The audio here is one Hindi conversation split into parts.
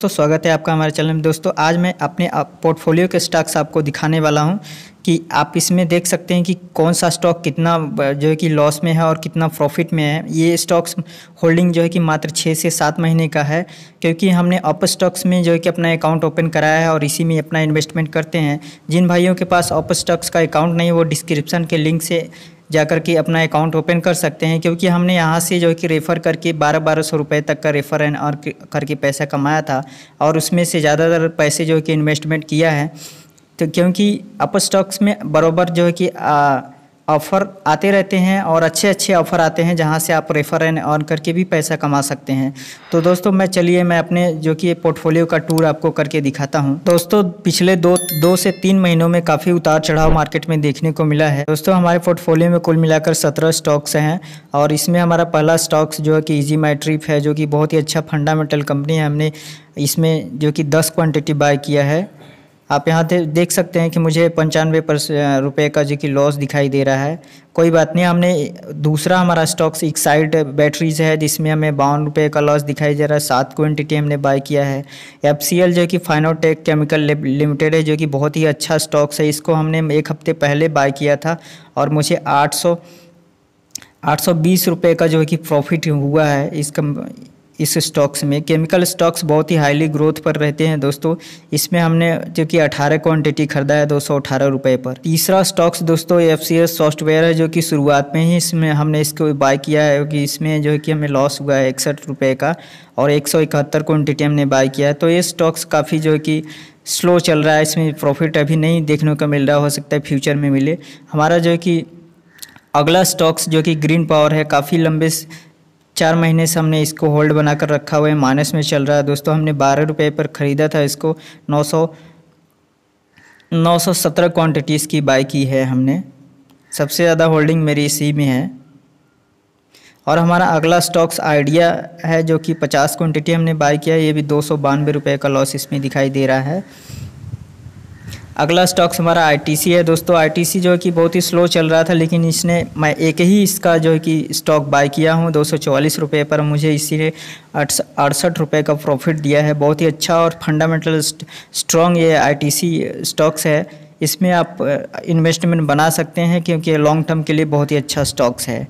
तो स्वागत है आपका हमारे चैनल में दोस्तों आज मैं अपने पोर्टफोलियो के स्टॉक्स आपको दिखाने वाला हूं कि आप इसमें देख सकते हैं कि कौन सा स्टॉक कितना जो है कि लॉस में है और कितना प्रॉफिट में है ये स्टॉक्स होल्डिंग जो है कि मात्र छः से सात महीने का है क्योंकि हमने अपर स्टॉक्स में जो है कि अपना अकाउंट ओपन कराया है और इसी में अपना इन्वेस्टमेंट करते हैं जिन भाइयों के पास अपर स्टॉक्स का अकाउंट नहीं वो डिस्क्रिप्शन के लिंक से जाकर के अपना अकाउंट ओपन कर सकते हैं क्योंकि हमने यहाँ से जो है कि रेफ़र करके बारह बारह सौ रुपये तक का रेफ़र एंड और करके पैसा कमाया था और उसमें से ज़्यादातर पैसे जो है कि इन्वेस्टमेंट किया है तो क्योंकि अपर स्टॉक्स में बराबर जो है कि आ, ऑफ़र आते रहते हैं और अच्छे अच्छे ऑफ़र आते हैं जहाँ से आप रेफ़र एंड ऑन करके भी पैसा कमा सकते हैं तो दोस्तों मैं चलिए मैं अपने जो कि पोर्टफोलियो का टूर आपको करके दिखाता हूँ दोस्तों पिछले दो दो से तीन महीनों में काफ़ी उतार चढ़ाव मार्केट में देखने को मिला है दोस्तों हमारे पोर्टफोलियो में कुल मिलाकर सत्रह स्टॉक्स हैं और इसमें हमारा पहला स्टॉक्स जो है कि ईजी माई ट्रिप है जो कि बहुत ही अच्छा फंडामेंटल कंपनी है हमने इसमें जो कि दस क्वान्टिटी बाय किया है आप यहाँ देख सकते हैं कि मुझे पंचानवे रुपये का जो कि लॉस दिखाई दे रहा है कोई बात नहीं हमने दूसरा हमारा स्टॉक्स एक साइड बैटरीज है जिसमें हमें बावन रुपये का लॉस दिखाई दे रहा है सात क्वान्टिटी हमने बाय किया है एफ जो कि फाइनोटेक केमिकल लिमिटेड है जो कि बहुत ही अच्छा स्टॉक्स है इसको हमने एक हफ्ते पहले बाय किया था और मुझे आठ सौ आठ सौ बीस रुपये का जो है कि प्रॉफिट हुआ है इस कम इस स्टॉक्स में केमिकल स्टॉक्स बहुत ही हाईली ग्रोथ पर रहते हैं दोस्तों इसमें हमने जो कि अठारह क्वान्टिटी खरीदा है दो सौ पर तीसरा स्टॉक्स दोस्तों एफ सॉफ्टवेयर है जो कि शुरुआत में ही इसमें हमने इसको बाय किया है कि इसमें जो है कि हमें लॉस हुआ है इकसठ रुपये का और एक सौ इकहत्तर क्वान्टिटी हमने बाय किया है तो ये स्टॉक्स काफ़ी जो है कि स्लो चल रहा है इसमें प्रॉफिट अभी नहीं देखने को मिल रहा हो सकता है फ्यूचर में मिले हमारा जो है कि अगला स्टॉक्स जो कि ग्रीन पावर है काफ़ी लंबे चार महीने से हमने इसको होल्ड बना कर रखा हुआ है मानस में चल रहा है दोस्तों हमने बारह रुपये पर ख़रीदा था इसको नौ सौ नौ सौ सत्रह क्वान्टिटीज़ की बाई की है हमने सबसे ज़्यादा होल्डिंग मेरी इसी में है और हमारा अगला स्टॉक्स आइडिया है जो कि पचास क्वान्टिटी हमने बाय किया है ये भी दो सौ बानवे रुपये का लॉस इसमें दिखाई दे रहा है अगला स्टॉक्स हमारा आईटीसी है दोस्तों आईटीसी जो है कि बहुत ही स्लो चल रहा था लेकिन इसने मैं एक ही इसका जो है कि स्टॉक बाय किया हूँ दो सौ पर मुझे इसी ने अड़सठ रुपये का प्रॉफिट दिया है बहुत ही अच्छा और फंडामेंटल स्ट्रॉन्ग ये आईटीसी स्टॉक्स है इसमें आप इन्वेस्टमेंट बना सकते हैं क्योंकि लॉन्ग टर्म के लिए बहुत ही अच्छा स्टॉक्स है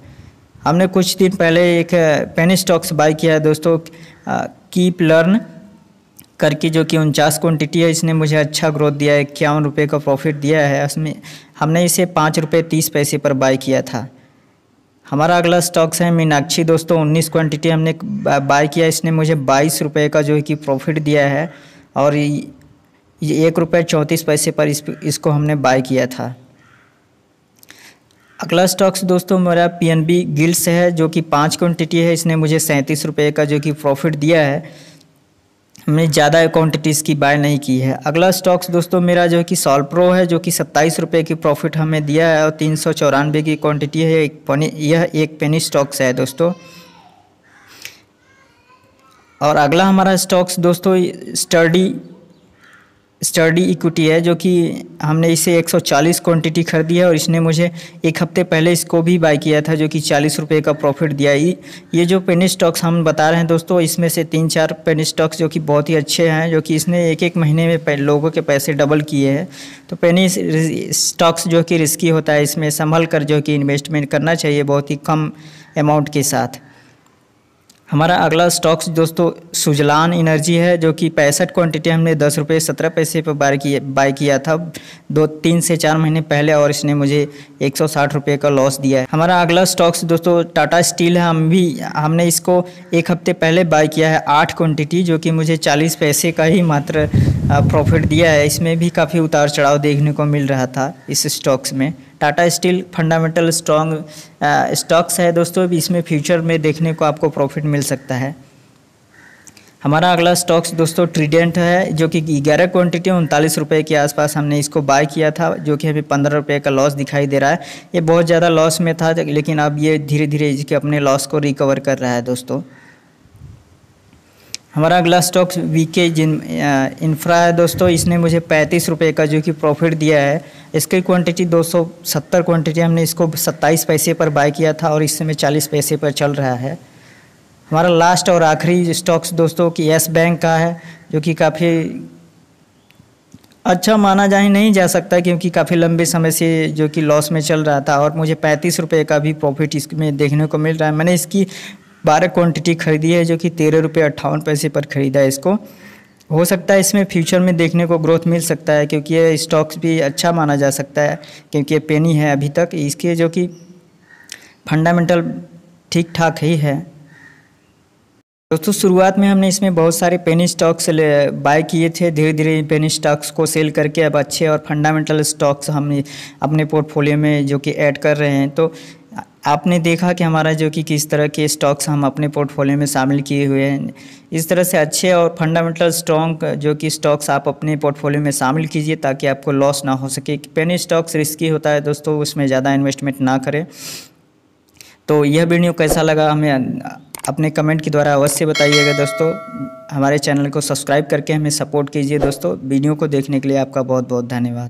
हमने कुछ दिन पहले एक पेनी स्टॉक्स बाय किया है दोस्तों कीप लर्न कर की जो कि उनचास क्वान्टिटी है इसने मुझे अच्छा ग्रोथ दिया है इक्यावन रुपये का प्रॉफिट दिया है उसमें हमने इसे पाँच रुपये तीस पैसे पर बाय किया था हमारा अगला स्टॉक्स है मीनाक्षी दोस्तों उन्नीस क्वांटिटी हमने बाय किया इसने मुझे बाईस रुपये का जो है कि प्रॉफिट दिया है और ये एक रुपये चौंतीस पैसे पर इस इसको हमने बाय किया था अगला स्टॉक्स दोस्तों मेरा पीएनबी गिल्स है जो कि पाँच क्वान्टिटी है इसने मुझे सैंतीस रुपये का जो कि प्रॉफिट दिया है मैं ज़्यादा क्वांटिटीज़ की बाय नहीं की है अगला स्टॉक्स दोस्तों मेरा जो है कि सॉल प्रो है जो कि सत्ताईस रुपये की प्रॉफिट हमें दिया है और तीन सौ चौरानवे की क्वांटिटी है एक पनी यह एक पेनी स्टॉक्स है दोस्तों और अगला हमारा स्टॉक्स दोस्तों स्टडी स्टडी इक्विटी है जो कि हमने इसे 140 क्वांटिटी खरीदी है और इसने मुझे एक हफ्ते पहले इसको भी बाय किया था जो कि चालीस रुपये का प्रॉफिट दिया ये जो पेनी स्टॉक्स हम बता रहे हैं दोस्तों इसमें से तीन चार पेनी स्टॉक्स जो कि बहुत ही अच्छे हैं जो कि इसने एक एक महीने में लोगों के पैसे डबल किए हैं तो पेनी स्टॉक्स जो कि रिस्की होता है इसमें संभल कर जो कि इन्वेस्टमेंट करना चाहिए बहुत ही कम अमाउंट के साथ हमारा अगला स्टॉक्स दोस्तों सुजलान एनर्जी है जो कि पैंसठ क्वांटिटी हमने दस रुपये सत्रह पैसे पर बाय किया बाय किया था दो तीन से चार महीने पहले और इसने मुझे एक सौ साठ रुपये का लॉस दिया है हमारा अगला स्टॉक्स दोस्तों टाटा स्टील है हम भी हमने इसको एक हफ्ते पहले बाय किया है आठ क्वान्टिटी जो कि मुझे चालीस पैसे का ही मात्र प्रॉफिट दिया है इसमें भी काफ़ी उतार चढ़ाव देखने को मिल रहा था इस स्टॉक्स में Tata steel fundamental strong stocks है दोस्तों इसमें फ्यूचर में देखने को आपको प्रॉफिट मिल सकता है हमारा अगला स्टॉक्स दोस्तों ट्रीडेंट है जो कि ग्यारह क्वांटिटी उनतालीस रुपये के आसपास हमने इसको बाय किया था जो कि अभी पंद्रह रुपये का लॉस दिखाई दे रहा है ये बहुत ज़्यादा लॉस में था लेकिन अब ये धीरे धीरे इसके अपने लॉस को रिकवर कर रहा है दोस्तों हमारा अगला स्टॉक वीके जिन इंफ्रा है दोस्तों इसने मुझे पैंतीस रुपये का जो कि प्रॉफिट दिया है इसकी क्वांटिटी 270 क्वांटिटी हमने इसको सत्ताईस पैसे पर बाय किया था और इस समय चालीस पैसे पर चल रहा है हमारा लास्ट और आखिरी स्टॉक्स दोस्तों की येस बैंक का है जो कि काफ़ी अच्छा माना जा ही नहीं जा सकता क्योंकि काफ़ी लंबे समय से जो कि लॉस में चल रहा था और मुझे पैंतीस रुपये का भी प्रॉफिट इसमें देखने को मिल रहा है मैंने इसकी बारह क्वांटिटी खरीदी है जो कि तेरह रुपये अट्ठावन पैसे पर ख़रीदा है इसको हो सकता है इसमें फ्यूचर में देखने को ग्रोथ मिल सकता है क्योंकि ये स्टॉक्स भी अच्छा माना जा सकता है क्योंकि ये पेनी है अभी तक इसके जो कि फंडामेंटल ठीक ठाक ही है दोस्तों शुरुआत में हमने इसमें बहुत सारे पेनी स्टॉक्स बाय किए थे धीरे धीरे पेनी स्टॉक्स को सेल करके अब अच्छे और फंडामेंटल स्टॉक्स हम अपने पोर्टफोलियो में जो कि ऐड कर रहे हैं तो आपने देखा कि हमारा जो कि किस तरह के स्टॉक्स हम अपने पोर्टफोलियो में शामिल किए हुए हैं इस तरह से अच्छे और फंडामेंटल स्ट्रॉन्ग जो कि स्टॉक्स आप अपने पोर्टफोलियो में शामिल कीजिए ताकि आपको लॉस ना हो सके पेनी स्टॉक्स रिस्की होता है दोस्तों उसमें ज़्यादा इन्वेस्टमेंट ना करें तो यह वीडियो कैसा लगा हमें अपने कमेंट के द्वारा अवश्य बताइएगा दोस्तों हमारे चैनल को सब्सक्राइब करके हमें सपोर्ट कीजिए दोस्तों वीडियो को देखने के लिए आपका बहुत बहुत धन्यवाद